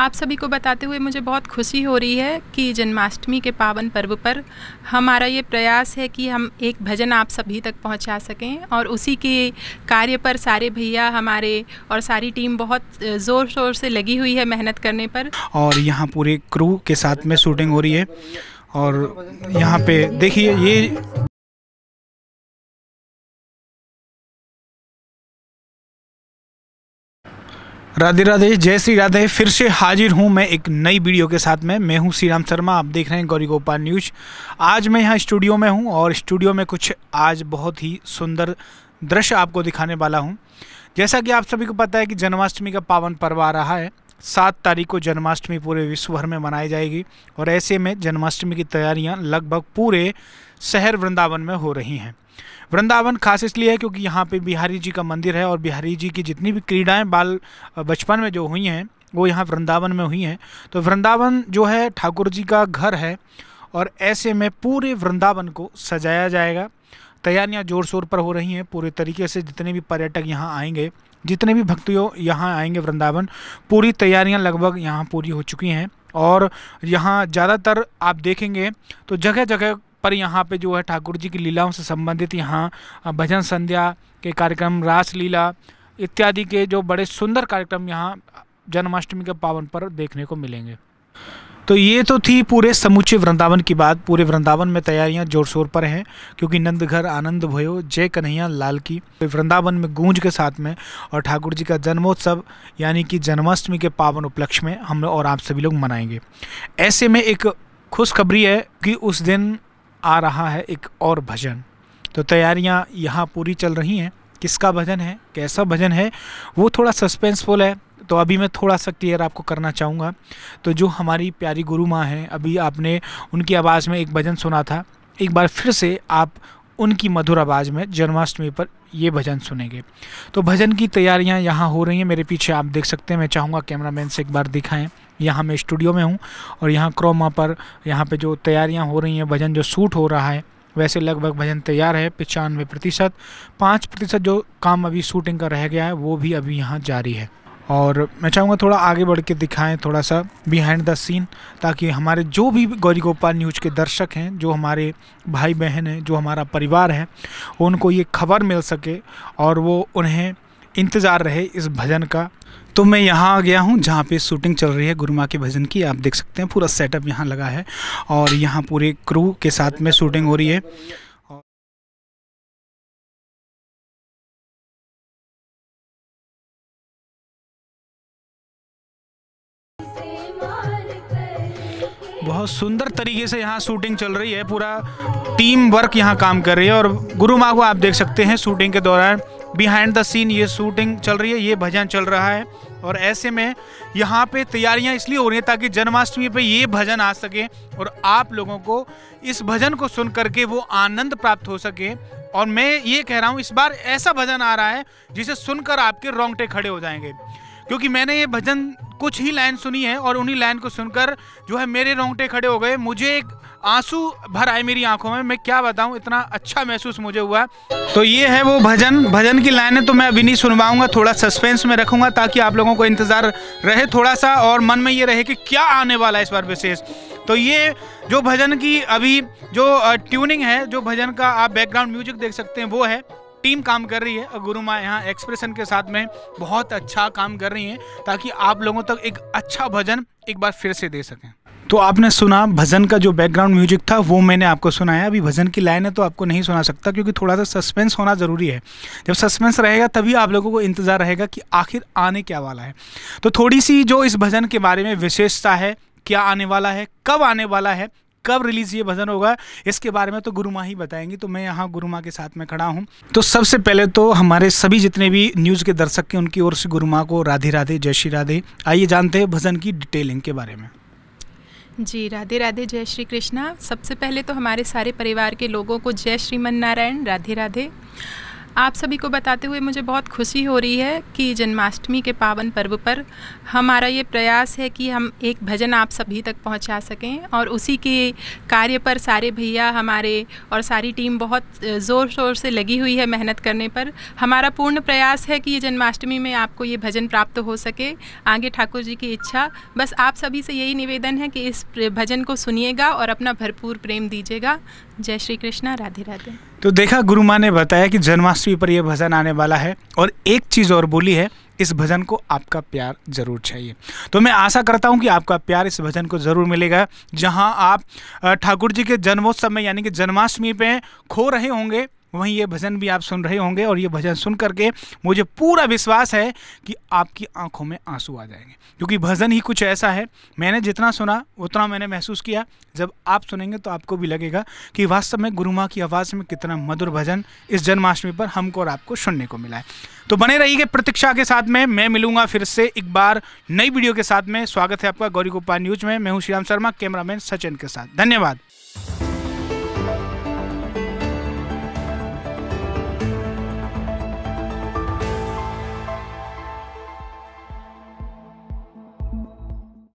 आप सभी को बताते हुए मुझे बहुत खुशी हो रही है कि जन्माष्टमी के पावन पर्व पर हमारा ये प्रयास है कि हम एक भजन आप सभी तक पहुंचा सकें और उसी के कार्य पर सारे भैया हमारे और सारी टीम बहुत ज़ोर शोर से लगी हुई है मेहनत करने पर और यहाँ पूरे क्रू के साथ में शूटिंग हो रही है और यहाँ पे देखिए ये राधे राधे जय श्री राधे फिर से हाजिर हूँ मैं एक नई वीडियो के साथ में मैं हूँ श्रीराम शर्मा आप देख रहे हैं गौरी गोपाल न्यूज आज मैं यहाँ स्टूडियो में हूँ और स्टूडियो में कुछ आज बहुत ही सुंदर दृश्य आपको दिखाने वाला हूँ जैसा कि आप सभी को पता है कि जन्माष्टमी का पावन पर्व आ रहा है सात तारीख को जन्माष्टमी पूरे विश्व भर में मनाई जाएगी और ऐसे में जन्माष्टमी की तैयारियाँ लगभग पूरे शहर वृंदावन में हो रही हैं वृंदावन खास इसलिए है क्योंकि यहाँ पे बिहारी जी का मंदिर है और बिहारी जी की जितनी भी क्रीड़ाएँ बाल बचपन में जो हुई हैं वो यहाँ वृंदावन में हुई हैं तो वृंदावन जो है ठाकुर जी का घर है और ऐसे में पूरे वृंदावन को सजाया जाएगा तैयारियाँ ज़ोर शोर पर हो रही हैं पूरे तरीके से जितने भी पर्यटक यहाँ आएंगे जितने भी भक्तियों यहाँ आएंगे वृंदावन पूरी तैयारियाँ लगभग यहाँ पूरी हो चुकी हैं और यहाँ ज़्यादातर आप देखेंगे तो जगह जगह पर यहाँ पे जो है ठाकुर जी की लीलाओं से संबंधित यहाँ भजन संध्या के कार्यक्रम रास लीला इत्यादि के जो बड़े सुंदर कार्यक्रम यहाँ जन्माष्टमी के पावन पर देखने को मिलेंगे तो ये तो थी पूरे समूचे वृंदावन की बात पूरे वृंदावन में तैयारियां जोर शोर पर हैं क्योंकि नंद घर आनंद भयो जय कन्हैया लाल की वृंदावन में गूंज के साथ में और ठाकुर जी का जन्मोत्सव यानी कि जन्माष्टमी के पावन उपलक्ष्य में हम और आप सभी लोग मनाएंगे ऐसे में एक खुशखबरी है कि उस दिन आ रहा है एक और भजन तो तैयारियां यहाँ पूरी चल रही हैं किसका भजन है कैसा भजन है वो थोड़ा सस्पेंसफुल है तो अभी मैं थोड़ा सा क्लियर आपको करना चाहूँगा तो जो हमारी प्यारी गुरु माँ हैं अभी आपने उनकी आवाज़ में एक भजन सुना था एक बार फिर से आप उनकी मधुर आवाज़ में जन्माष्टमी पर ये भजन सुनेंगे तो भजन की तैयारियां यहाँ हो रही हैं मेरे पीछे आप देख सकते हैं मैं चाहूँगा कैमरामैन से एक बार दिखाएं यहाँ मैं स्टूडियो में हूँ और यहाँ क्रोमा पर यहाँ पे जो तैयारियाँ हो रही हैं भजन जो शूट हो रहा है वैसे लगभग भजन तैयार है पचानवे प्रतिशत पाँच प्रतिशत जो काम अभी शूटिंग का रह गया है वो भी अभी यहाँ जारी है और मैं चाहूँगा थोड़ा आगे बढ़ के दिखाएँ थोड़ा सा बिहाइंड द सीन ताकि हमारे जो भी गौरी गोपाल न्यूज़ के दर्शक हैं जो हमारे भाई बहन हैं जो हमारा परिवार है उनको ये खबर मिल सके और वो उन्हें इंतज़ार रहे इस भजन का तो मैं यहाँ आ गया हूँ जहाँ पे शूटिंग चल रही है गुरुमा के भजन की आप देख सकते हैं पूरा सेटअप यहाँ लगा है और यहाँ पूरे क्रू के साथ में शूटिंग हो रही है बहुत सुंदर तरीके से यहाँ शूटिंग चल रही है पूरा टीम वर्क यहाँ काम कर रही है और गुरु माँ को आप देख सकते हैं शूटिंग के दौरान बिहाइंड द सीन ये शूटिंग चल रही है ये भजन चल रहा है और ऐसे में यहाँ पे तैयारियाँ इसलिए हो रही हैं ताकि जन्माष्टमी पे ये भजन आ सके और आप लोगों को इस भजन को सुन करके वो आनंद प्राप्त हो सके और मैं ये कह रहा हूँ इस बार ऐसा भजन आ रहा है जिसे सुनकर आपके रोंगटे खड़े हो जाएंगे क्योंकि मैंने ये भजन कुछ ही लाइन सुनी है और उन्हीं लाइन को सुनकर जो है मेरे रोंगटे खड़े हो गए मुझे एक आंसू भर आए मेरी आंखों में मैं क्या बताऊं इतना अच्छा महसूस मुझे हुआ तो ये है वो भजन भजन की है तो मैं अभी नहीं सुनवाऊंगा थोड़ा सस्पेंस में रखूंगा ताकि आप लोगों को इंतज़ार रहे थोड़ा सा और मन में ये रहे कि क्या आने वाला है इस बार विशेष तो ये जो भजन की अभी जो ट्यूनिंग है जो भजन का आप बैकग्राउंड म्यूजिक देख सकते हैं वो है टीम काम कर रही है गुरु माँ यहाँ एक्सप्रेशन के साथ में बहुत अच्छा काम कर रही हैं ताकि आप लोगों तक एक अच्छा भजन एक बार फिर से दे सकें तो आपने सुना भजन का जो बैकग्राउंड म्यूजिक था वो मैंने आपको सुनाया अभी भजन की लाइन है तो आपको नहीं सुना सकता क्योंकि थोड़ा सा सस्पेंस होना ज़रूरी है जब सस्पेंस रहेगा तभी आप लोगों को इंतज़ार रहेगा कि आखिर आने क्या वाला है तो थोड़ी सी जो इस भजन के बारे में विशेषता है क्या आने वाला है कब आने वाला है कब रिलीज़ ये भजन होगा इसके बारे में तो गुरु माँ ही बताएंगी तो मैं यहाँ गुरु माँ के साथ में खड़ा हूँ तो सबसे पहले तो हमारे सभी जितने भी न्यूज़ के दर्शक हैं उनकी ओर से गुरु माँ को राधे राधे जय श्री राधे आइए जानते हैं भजन की डिटेलिंग के बारे में जी राधे राधे जय श्री कृष्णा सबसे पहले तो हमारे सारे परिवार के लोगों को जय श्रीमन नारायण राधे राधे आप सभी को बताते हुए मुझे बहुत खुशी हो रही है कि जन्माष्टमी के पावन पर्व पर हमारा ये प्रयास है कि हम एक भजन आप सभी तक पहुंचा सकें और उसी के कार्य पर सारे भैया हमारे और सारी टीम बहुत ज़ोर शोर से लगी हुई है मेहनत करने पर हमारा पूर्ण प्रयास है कि ये जन्माष्टमी में आपको ये भजन प्राप्त हो सके आगे ठाकुर जी की इच्छा बस आप सभी से यही निवेदन है कि इस भजन को सुनिएगा और अपना भरपूर प्रेम दीजिएगा जय श्री कृष्णा राधे राधे तो देखा गुरु माँ ने बताया कि जन्माष्टमी पर यह भजन आने वाला है और एक चीज़ और बोली है इस भजन को आपका प्यार ज़रूर चाहिए तो मैं आशा करता हूँ कि आपका प्यार इस भजन को ज़रूर मिलेगा जहाँ आप ठाकुर जी के जन्मोत्सव में यानी कि जन्माष्टमी पे खो रहे होंगे वहीं ये भजन भी आप सुन रहे होंगे और ये भजन सुन करके मुझे पूरा विश्वास है कि आपकी आंखों में आंसू आ जाएंगे क्योंकि भजन ही कुछ ऐसा है मैंने जितना सुना उतना मैंने महसूस किया जब आप सुनेंगे तो आपको भी लगेगा कि वास्तव में गुरु माँ की आवाज़ में कितना मधुर भजन इस जन्माष्टमी पर हमको और आपको सुनने को मिला है तो बने रहिए प्रतीक्षा के साथ में मैं मिलूंगा फिर से एक बार नई वीडियो के साथ में स्वागत है आपका गौरी गोपाल न्यूज में मैं हूँ श्रीराम शर्मा कैमरामैन सचिन के साथ धन्यवाद